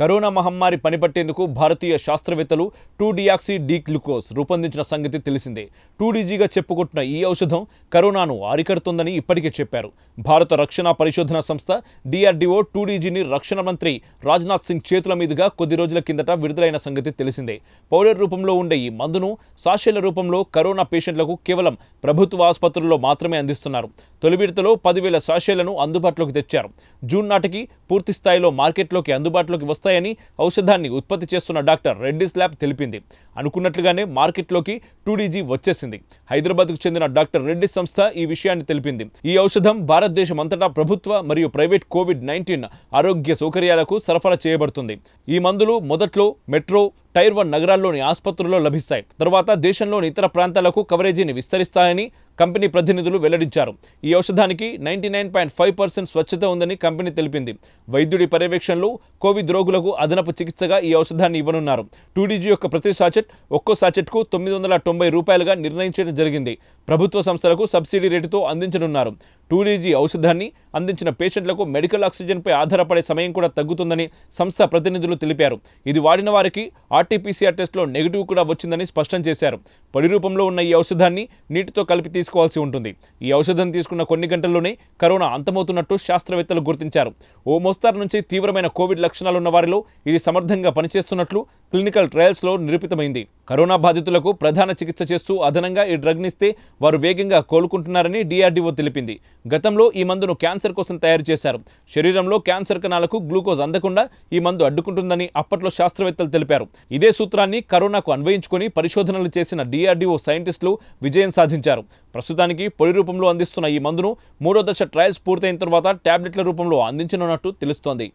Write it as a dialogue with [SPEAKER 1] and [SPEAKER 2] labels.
[SPEAKER 1] corona మహమ్మారి పనిపట్టేందుకు భారతీయ శాస్త్రవేత్తలు two deoxy D glucose రూపొందించిన సంగతి తెలిసిందే టూ డీజీగా చెప్పుకుంటున్న ఈ ఔషధం కరోనాను ఆరికడుతుందని ఇప్పటికే చెప్పారు భారత రక్షణ పరిశోధన సంస్థ డిఆర్డీఓ టూ డీజీని రక్షణ మంత్రి రాజ్నాథ్ సింగ్ చేతుల మీదుగా కొద్ది రోజుల కిందట విడుదలైన సంగతి తెలిసిందే పౌడర్ రూపంలో ఉండే ఈ మందును సాశల రూపంలో కరోనా పేషెంట్లకు కేవలం ప్రభుత్వ ఆసుపత్రుల్లో మాత్రమే అందిస్తున్నారు తొలి విడతలో పదివేల సాషేలను అందుబాటులోకి తెచ్చారు జూన్ నాటికి పూర్తి స్థాయిలో మార్కెట్లోకి అందుబాటులోకి వస్తారు వస్తాయని ఔషధాన్ని ఉత్పత్తి చేస్తున్న డాక్టర్ రెడ్డిస్ ల్యాబ్ తెలిపింది అనుకున్నట్లుగానే మార్కెట్లోకి టూడీజీ వచ్చేసింది హైదరాబాద్కు చెందిన డాక్టర్ రెడ్డి సంస్థ ఈ విషయాన్ని తెలిపింది ఈ ఔషధం భారతదేశం అంతటా ప్రభుత్వ మరియు ప్రైవేట్ కోవిడ్ నైన్టీన్ ఆరోగ్య సౌకర్యాలకు సరఫరా చేయబడుతుంది ఈ మందులు మొదట్లో మెట్రో టైర్ వన్ నగరాల్లోని ఆసుపత్రుల్లో లభిస్తాయి తరువాత దేశంలోని ఇతర ప్రాంతాలకు కవరేజీని విస్తరిస్తాయని కంపెనీ ప్రతినిధులు వెల్లడించారు ఈ ఔషధానికి ninety nine point five percent స్వచ్ఛత ఉందని కంపెనీ తెలిపింది వైద్యుడి పర్యవేక్షణలో కోవిడ్ రోగులకు అదనపు చికిత్సగా ఈ ఔషధాన్ని ఇవ్వనున్నారు టూడీజీ యొక్క ప్రతి సాచెట్ ఒక్కో సాచెట్కు తొమ్మిది వందల తొంభై రూపాయలుగా నిర్ణయించడం జరిగింది ప్రభుత్వ సంస్థలకు సబ్సిడీ రేటుతో అందించనున్నారు టూడీజీ ఔషధాన్ని అందించిన పేషెంట్లకు మెడికల్ ఆక్సిజన్పై ఆధారపడే సమయం కూడా తగ్గుతుందని సంస్థ ప్రతినిధులు తెలిపారు ఇది వాడిన వారికి ఆర్టీపీసీఆర్ టెస్ట్లో నెగిటివ్ కూడా వచ్చిందని స్పష్టం చేశారు పొడి రూపంలో ఉన్న ఈ ఔషధాన్ని నీటితో కలిపి తీసుకోవాల్సి ఉంటుంది ఈ ఔషధం తీసుకున్న కొన్ని గంటల్లోనే కరోనా అంతమవుతున్నట్టు శాస్త్రవేత్తలు గుర్తించారు ఓ మోస్తారు నుంచి తీవ్రమైన కోవిడ్ లక్షణాలు ఉన్న వారిలో ఇది సమర్థంగా పనిచేస్తున్నట్లు క్లినికల్ ట్రయల్స్లో నిరూపితమైంది కరోనా బాధితులకు ప్రధాన చికిత్స చేస్తూ అదనంగా ఈ డ్రగ్నిస్తే వారు వేగంగా కోలుకుంటున్నారని డిఆర్డీఓ తెలిపింది గతంలో ఈ మందును క్యాన్సర్ కోసం తయారు చేశారు శరీరంలో క్యాన్సర్ కణాలకు గ్లూకోజ్ అందకుండా ఈ మందు అడ్డుకుంటుందని అప్పట్లో శాస్త్రవేత్తలు తెలిపారు ఇదే సూత్రాన్ని కరోనాకు అన్వయించుకొని పరిశోధనలు చేసిన డి డిఆర్డీఓ సైంటిస్టులు విజయం సాధించారు ప్రస్తుతానికి పొడి రూపంలో అందిస్తున్న ఈ మందును మూడో దశ ట్రయల్స్ పూర్తయిన తర్వాత ట్యాబ్లెట్ల రూపంలో అందించనున్నట్టు తెలుస్తోంది